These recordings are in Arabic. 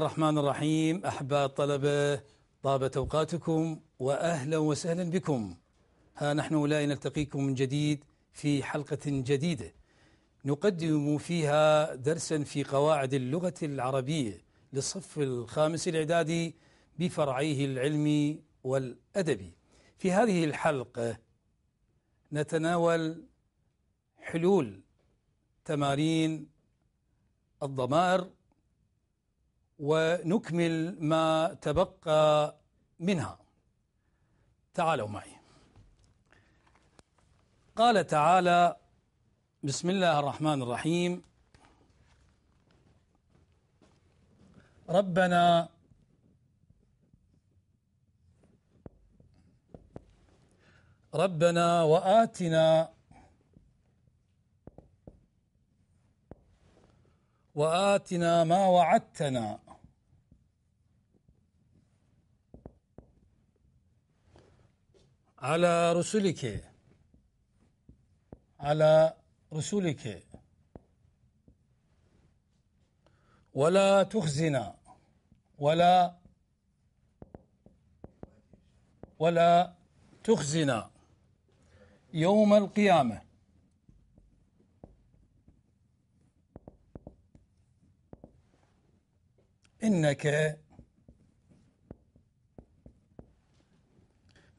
الرحمن الرحيم أحباء الطلبة طابت أوقاتكم وأهلا وسهلا بكم ها نحن أولئك نلتقيكم من جديد في حلقة جديدة نقدم فيها درسا في قواعد اللغة العربية للصف الخامس الإعدادي بفرعيه العلمي والأدبي في هذه الحلقة نتناول حلول تمارين الضمائر ونكمل ما تبقى منها تعالوا معي قال تعالى بسم الله الرحمن الرحيم ربنا ربنا وآتنا وآتنا ما وعدتنا على رسلك على رسلك ولا تخزنا ولا ولا تخزنا يوم القيامة إنك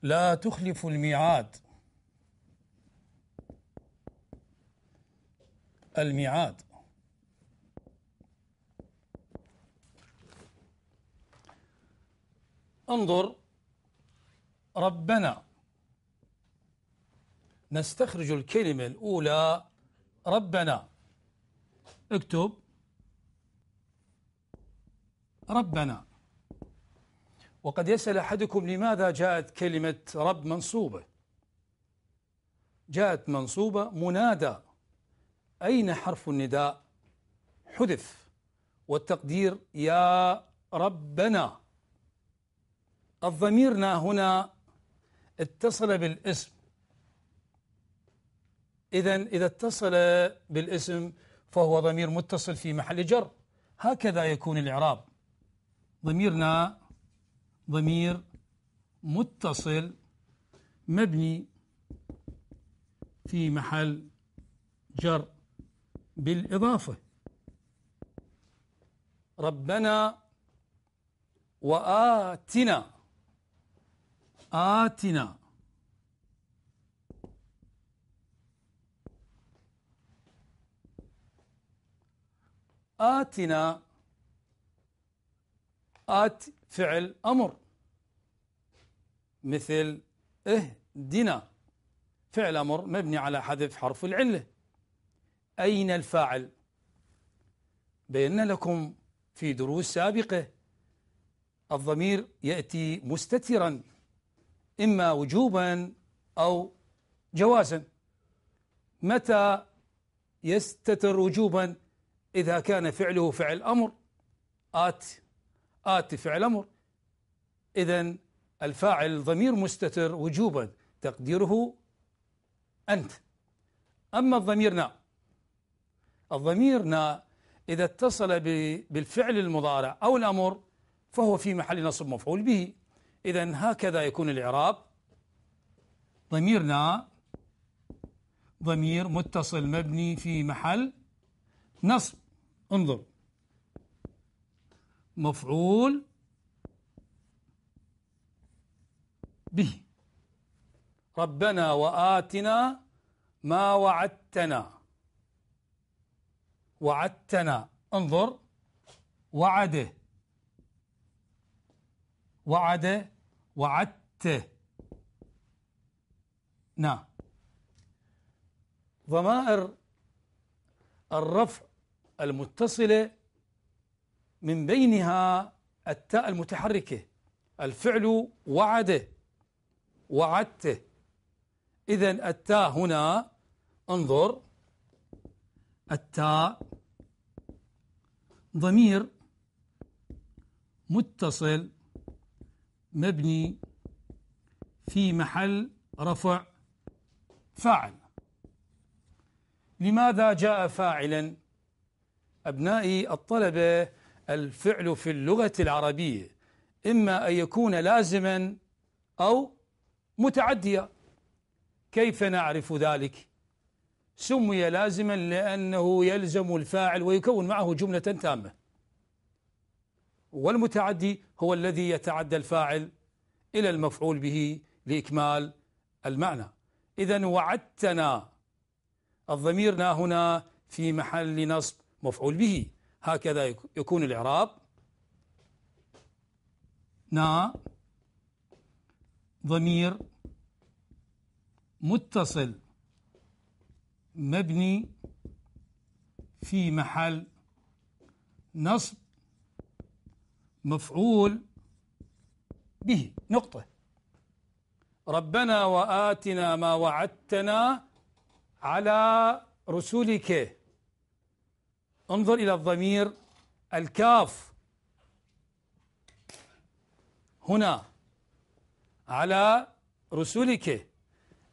لا تخلف الميعاد الميعاد انظر ربنا نستخرج الكلمة الأولى ربنا اكتب ربنا وقد يسأل أحدكم لماذا جاءت كلمة رب منصوبة جاءت منصوبة منادى أين حرف النداء حذف والتقدير يا ربنا الضميرنا هنا اتصل بالاسم إذا إذا اتصل بالاسم فهو ضمير متصل في محل جر هكذا يكون الإعراب ضميرنا ضمير متصل مبني في محل جر بالإضافة ربنا وآتنا آتنا آتنا آت فعل أمر مثل اهدنا فعل أمر مبني على حذف حرف العلة أين الفاعل بينا لكم في دروس سابقة الضمير يأتي مستترا إما وجوبا أو جوازا متى يستتر وجوبا إذا كان فعله فعل أمر آت آتي فعل أمر إذا الفاعل ضمير مستتر وجوبا تقديره أنت أما الضمير نا الضمير نا إذا اتصل بالفعل المضارع أو الأمر فهو في محل نصب مفعول به إذا هكذا يكون الإعراب ضمير نا ضمير متصل مبني في محل نصب انظر مفعول به ربنا وآتنا ما وعدتنا وعدتنا انظر وعده وعده وعدته نا نعم. ضمائر الرفع المتصلة من بينها التاء المتحركة الفعل وعده وعدته إذا التاء هنا انظر التاء ضمير متصل مبني في محل رفع فاعل لماذا جاء فاعلا أبنائي الطلبة الفعل في اللغة العربية إما أن يكون لازما أو متعديا كيف نعرف ذلك سمي لازما لأنه يلزم الفاعل ويكون معه جملة تامة والمتعدي هو الذي يتعدى الفاعل إلى المفعول به لإكمال المعنى إذا وعدتنا الضمير هنا في محل نصب مفعول به هكذا يكون الإعراب نا ضمير متصل مبني في محل نصب مفعول به نقطة ربنا وآتنا ما وعدتنا على رسلك انظر إلى الضمير الكاف هنا على رسولك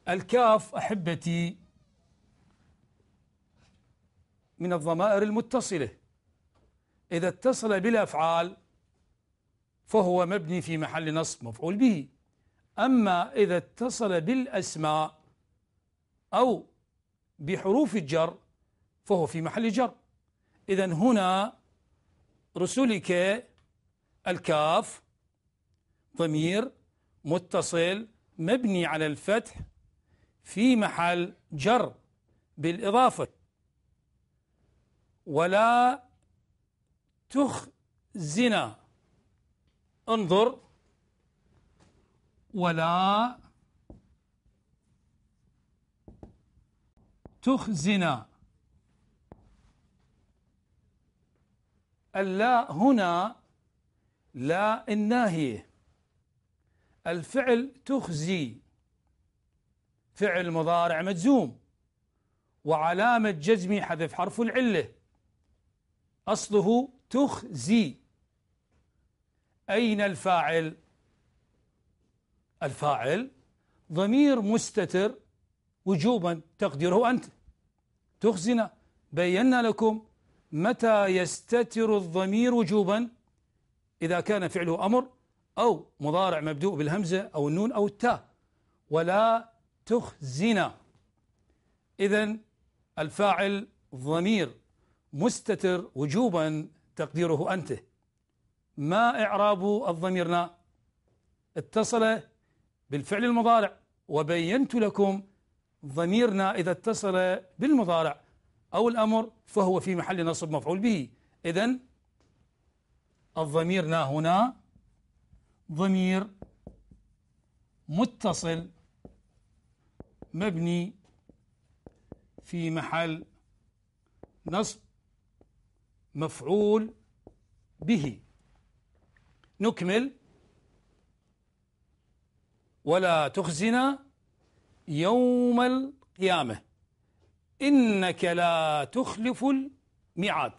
الكاف أحبتي من الضمائر المتصلة إذا اتصل بالأفعال فهو مبني في محل نصب مفعول به أما إذا اتصل بالأسماء أو بحروف الجر فهو في محل جر إذا هنا رسلك الكاف ضمير متصل مبني على الفتح في محل جر بالإضافة ولا تخزنا انظر ولا تخزنا اللا هنا لا الناهية الفعل تخزي فعل مضارع مجزوم وعلامة جزمي حذف حرف العلة أصله تخزي أين الفاعل الفاعل ضمير مستتر وجوبا تقديره أنت تخزنا بينا لكم متى يستتر الضمير وجوبا إذا كان فعله أمر أو مضارع مبدوء بالهمزة أو النون أو التاء ولا تخزنا إذا الفاعل ضمير مستتر وجوبا تقديره أنت ما إعراب الضميرنا اتصل بالفعل المضارع وبينت لكم ضميرنا إذا اتصل بالمضارع أو الأمر فهو في محل نصب مفعول به إذا الضمير نا هنا ضمير متصل مبني في محل نصب مفعول به نكمل ولا تخزنا يوم القيامه إنك لا تخلف الميعاد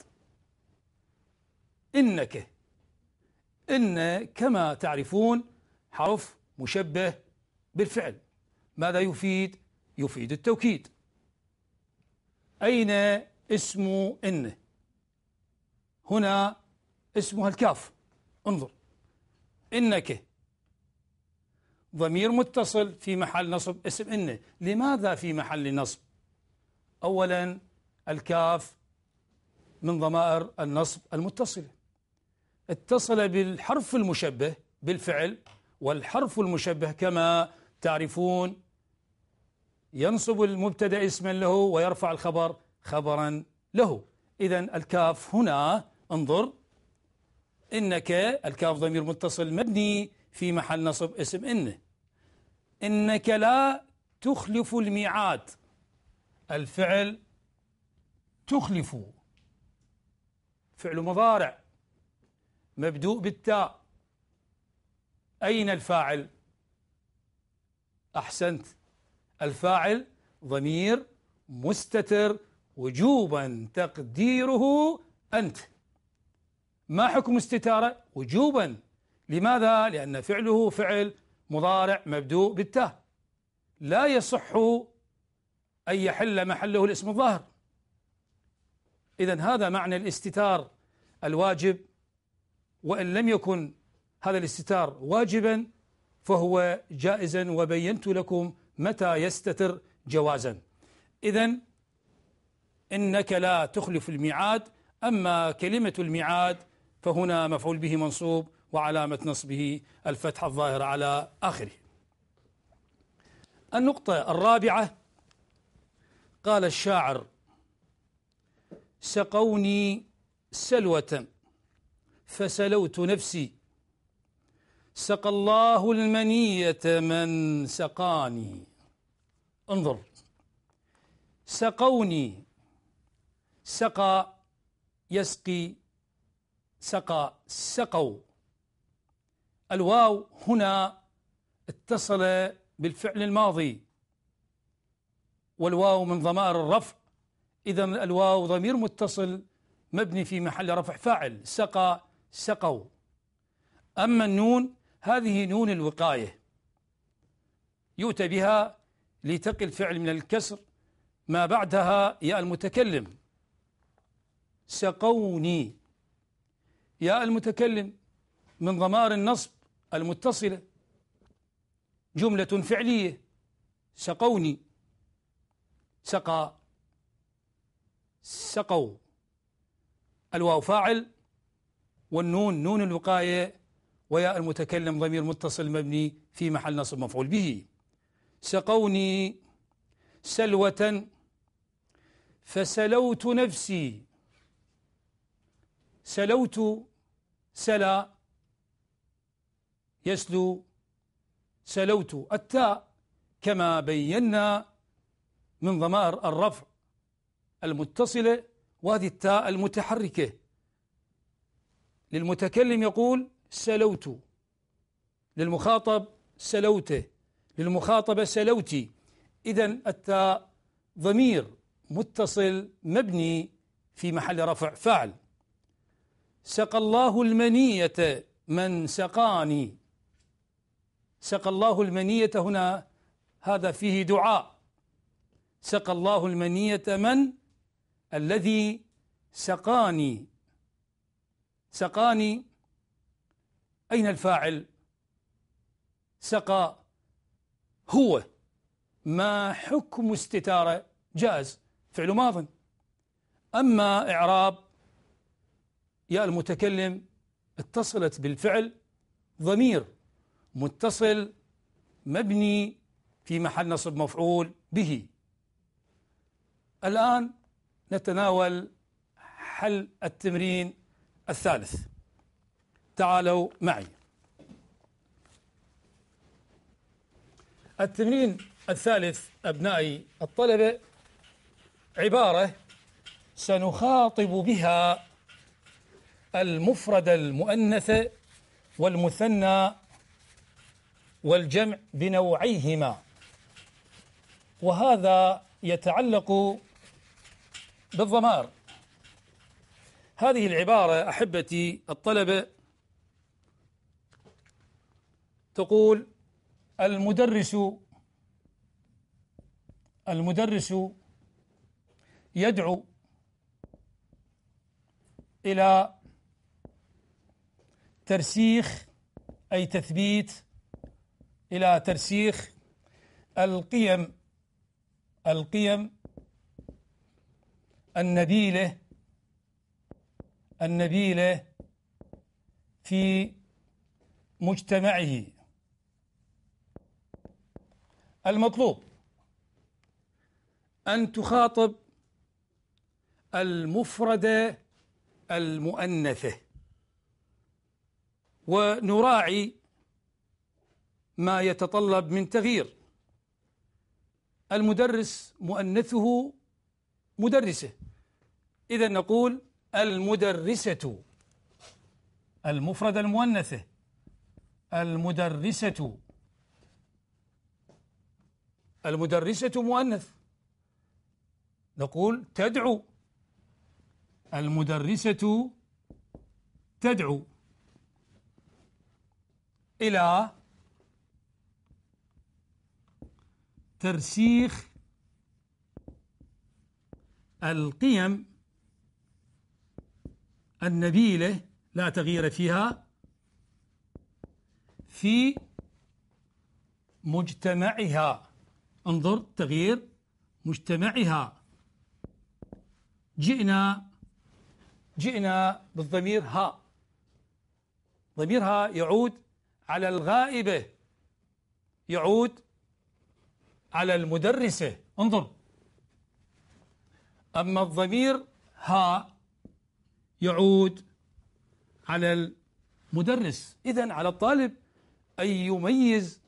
إنك إن كما تعرفون حرف مشبه بالفعل ماذا يفيد؟ يفيد التوكيد أين اسم إن؟ هنا اسمها الكاف انظر إنك ضمير متصل في محل نصب اسم إن لماذا في محل نصب؟ أولا الكاف من ضمائر النصب المتصلة اتصل بالحرف المشبه بالفعل والحرف المشبه كما تعرفون ينصب المبتدا اسما له ويرفع الخبر خبرا له إذا الكاف هنا انظر إنك الكاف ضمير متصل مبني في محل نصب اسم إنه إنك لا تخلف الميعاد الفعل تخلف فعل مضارع مبدوء بالتاء أين الفاعل أحسنت الفاعل ضمير مستتر وجوبا تقديره أنت ما حكم استتارة وجوبا لماذا؟ لأن فعله فعل مضارع مبدوء بالتاء لا يصح أن يحل محله الاسم الظاهر إذا هذا معنى الاستتار الواجب وإن لم يكن هذا الاستتار واجبا فهو جائزا وبينت لكم متى يستتر جوازا إذا إنك لا تخلف الميعاد أما كلمة الميعاد فهنا مفعول به منصوب وعلامة نصبه الفتحة الظاهرة على آخره النقطة الرابعة قال الشاعر سقوني سلوة فسلوت نفسي سقى الله المنية من سقاني انظر سقوني سقى يسقي سقى سقوا الواو هنا اتصل بالفعل الماضي والواو من ضمائر الرفع إذا الواو ضمير متصل مبني في محل رفع فاعل سقى سقوا أما النون هذه نون الوقاية يؤتى بها لتقي الفعل من الكسر ما بعدها يا المتكلم سقوني يا المتكلم من ضمائر النصب المتصلة جملة فعلية سقوني سقى سقوا الواو فاعل والنون نون الوقاية وياء المتكلم ضمير متصل مبني في محل نصب مفعول به سقوني سلوة فسلوت نفسي سلوت سلا يسلو سلوت التاء كما بينا من ضمائر الرفع المتصلة وهذه التاء المتحركة للمتكلم يقول سلوت للمخاطب سلوته للمخاطبة سلوتي إذا التاء ضمير متصل مبني في محل رفع فعل سقى الله المنية من سقاني سقى الله المنية هنا هذا فيه دعاء سقى الله المنية من الذي سقاني سقاني أين الفاعل سقى هو ما حكم استتارة جاز فعل ماض أما إعراب يا المتكلم اتصلت بالفعل ضمير متصل مبني في محل نصب مفعول به الآن نتناول حل التمرين الثالث تعالوا معي التمرين الثالث أبنائي الطلبة عبارة سنخاطب بها المفرد المؤنث والمثنى والجمع بنوعيهما وهذا يتعلق بالضمائر هذه العبارة أحبتي الطلبة تقول المدرس المدرس يدعو إلى ترسيخ أي تثبيت إلى ترسيخ القيم القيم النبيلة النبيلة في مجتمعه المطلوب أن تخاطب المفردة المؤنثة ونراعي ما يتطلب من تغيير المدرس مؤنثه مدرسة إذا نقول المدرسة المفردة المؤنثة المدرسة المدرسة مؤنث نقول تدعو المدرسة تدعو إلى ترسيخ القيم النبيلة لا تغيير فيها في مجتمعها انظر تغيير مجتمعها جئنا جئنا بالضمير ها ضميرها يعود على الغائبة يعود على المدرسة انظر أما الضمير ها يعود على المدرس إذا على الطالب أن يميز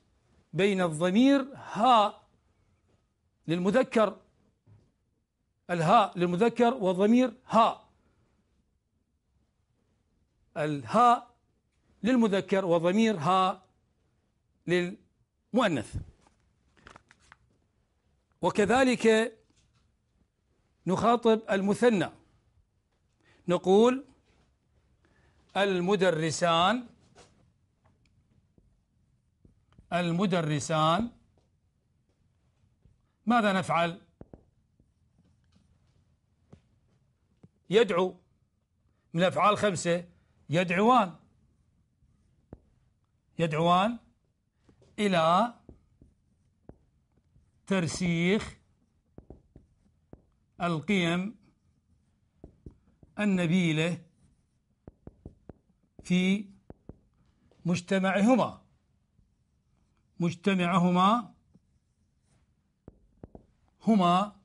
بين الضمير ها للمذكر الهاء للمذكر والضمير ها الهاء للمذكر والضمير ها للمؤنث وكذلك نخاطب المثنى نقول المدرسان المدرسان ماذا نفعل يدعو من أفعال خمسة يدعوان يدعوان إلى ترسيخ القيم النبيلة في مجتمعهما مجتمعهما هما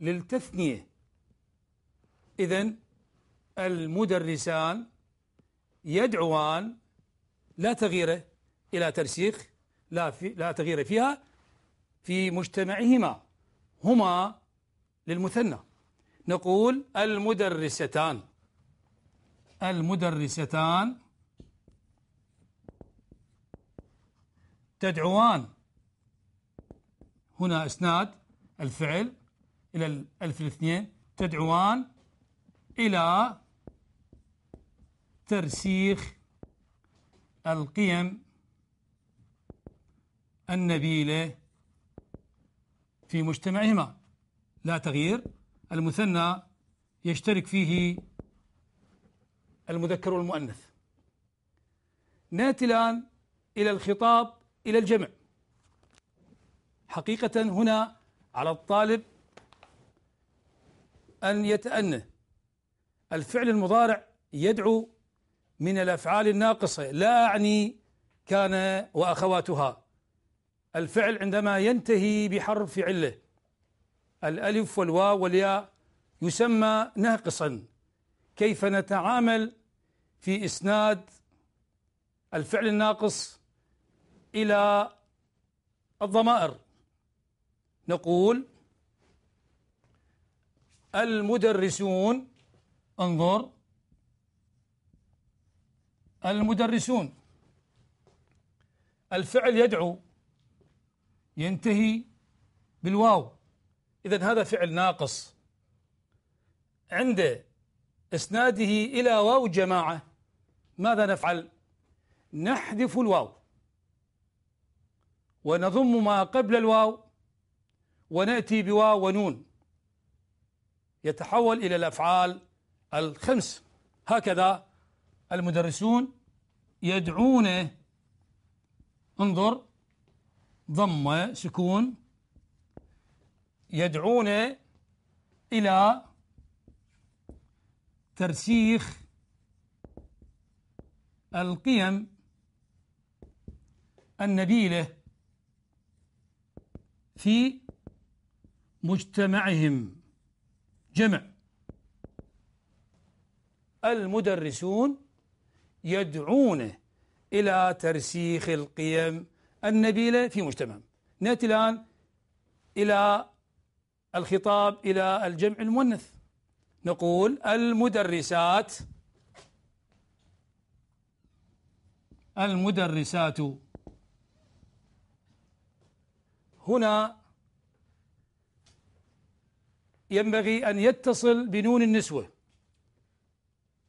للتثنية إذا المدرسان يدعوان لا تغيير إلى ترسيخ لا في لا تغيير فيها في مجتمعهما هما للمثنى نقول المدرستان المدرستان تدعوان هنا اسناد الفعل الى الالف الاثنين تدعوان الى ترسيخ القيم النبيله في مجتمعهما لا تغيير المثنى يشترك فيه المذكر والمؤنث ناتي الآن إلى الخطاب إلى الجمع حقيقة هنا على الطالب أن يتأنى الفعل المضارع يدعو من الأفعال الناقصة لا أعني كان وأخواتها الفعل عندما ينتهي بحرف علة الألف والواو والياء يسمى ناقصا كيف نتعامل في إسناد الفعل الناقص إلى الضمائر نقول المدرسون انظر المدرسون الفعل يدعو ينتهي بالواو إذا هذا فعل ناقص عند إسناده إلى واو جماعة ماذا نفعل نحذف الواو ونضم ما قبل الواو ونأتي بواو ونون يتحول إلى الأفعال الخمس هكذا المدرسون يدعون انظر ضم سكون يدعون إلى ترسيخ القيم النبيلة في مجتمعهم جمع المدرسون يدعون إلى ترسيخ القيم النبيلة في مجتمعهم نأتي الآن إلى الخطاب إلى الجمع المؤنث نقول المدرسات المدرسات هنا ينبغي أن يتصل بنون النسوة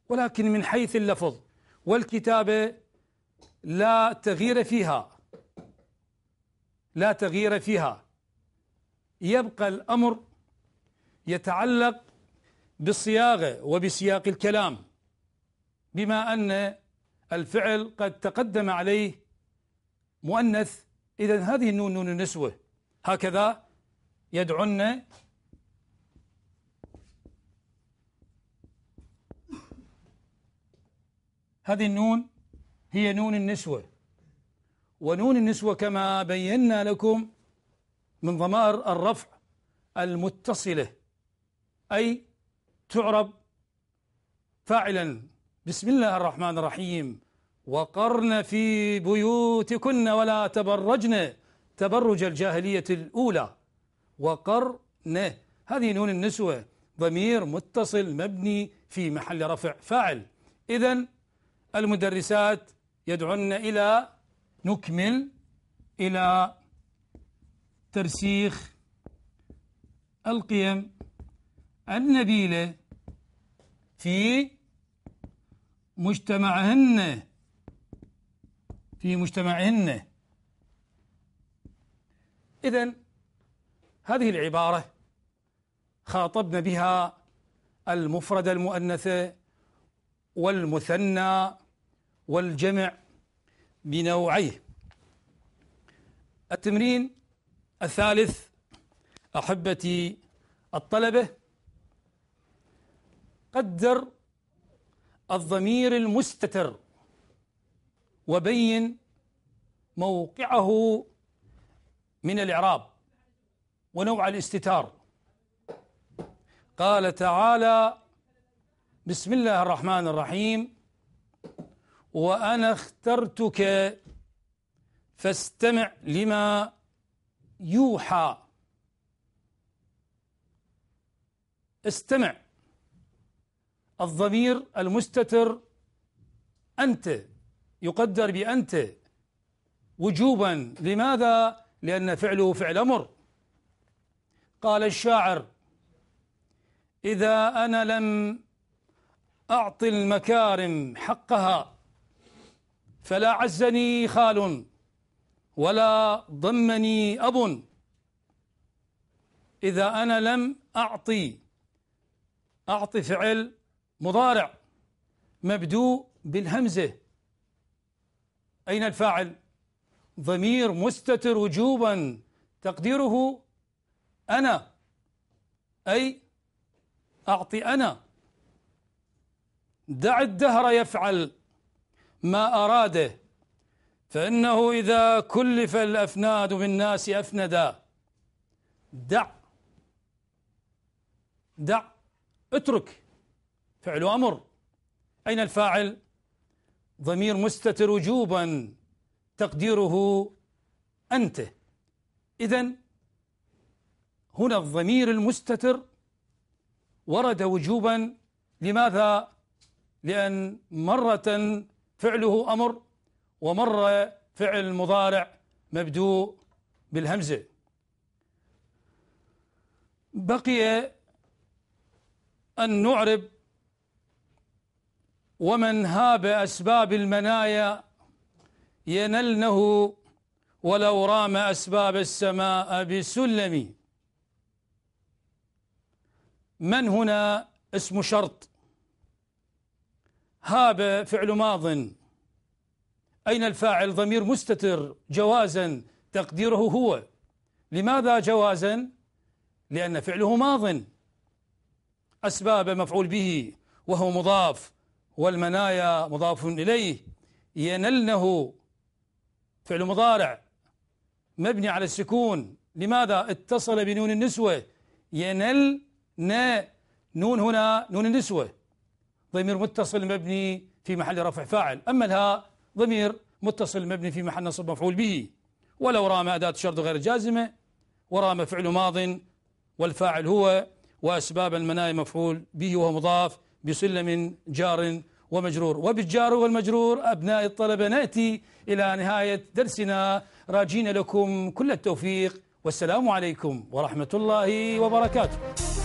ولكن من حيث اللفظ والكتابة لا تغيير فيها لا تغيير فيها يبقى الأمر يتعلق بالصياغة وبسياق الكلام بما أن الفعل قد تقدم عليه مؤنث إذا هذه النون نون النسوة هكذا يدعون هذه النون هي نون النسوة ونون النسوة كما بينا لكم من ضمائر الرفع المتصلة أي تعرب فاعلا بسم الله الرحمن الرحيم وقرن في بيوتكن ولا تبرجن تبرج الجاهلية الأولى وقرن هذه نون النسوة ضمير متصل مبني في محل رفع فاعل إذا المدرسات يدعون إلى نكمل إلى ترسيخ القيم النبيلة في مجتمعهن في مجتمعهن إذا هذه العبارة خاطبنا بها المفرد المؤنثة والمثنى والجمع بنوعيه التمرين الثالث أحبتي الطلبة قدر الضمير المستتر وبين موقعه من الإعراب ونوع الاستتار قال تعالى بسم الله الرحمن الرحيم وأنا اخترتك فاستمع لما يوحى استمع الضمير المستتر أنت يقدر بأنت وجوبا لماذا؟ لأن فعله فعل أمر قال الشاعر إذا أنا لم أعطي المكارم حقها فلا عزني خال ولا ضمني أب إذا أنا لم أعطي أعطي فعل مضارع مبدوء بالهمزة أين الفاعل؟ ضمير مستتر وجوبا تقديره أنا أي أعطي أنا دع الدهر يفعل ما أراده فإنه إذا كلف الأفناد بالناس أفندا دع دع اترك فعل أمر أين الفاعل ضمير مستتر وجوبا تقديره أنت إذا هنا الضمير المستتر ورد وجوبا لماذا لأن مرة فعله أمر ومر فعل المضارع مبدوء بالهمزة بقي أن نعرب ومن هاب أسباب المنايا ينلنه ولو رام أسباب السماء بسلم من هنا اسم شرط هاب فعل ماضٍ أين الفاعل ضمير مستتر جوازا تقديره هو لماذا جوازا لأن فعله ماض أسباب مفعول به وهو مضاف والمنايا مضاف إليه ينلنه فعل مضارع مبني على السكون لماذا اتصل بنون النسوة ينل ن نون هنا نون النسوة ضمير متصل مبني في محل رفع فاعل أما الهاء ضمير متصل مبني في محل نصب مفعول به ولو رام أداة شرط غير جازمة ورام فعل ماض والفاعل هو وأسباب المنايا مفعول به وهو مضاف بسلم جار ومجرور وبالجار والمجرور أبناء الطلبة نأتي إلى نهاية درسنا راجين لكم كل التوفيق والسلام عليكم ورحمة الله وبركاته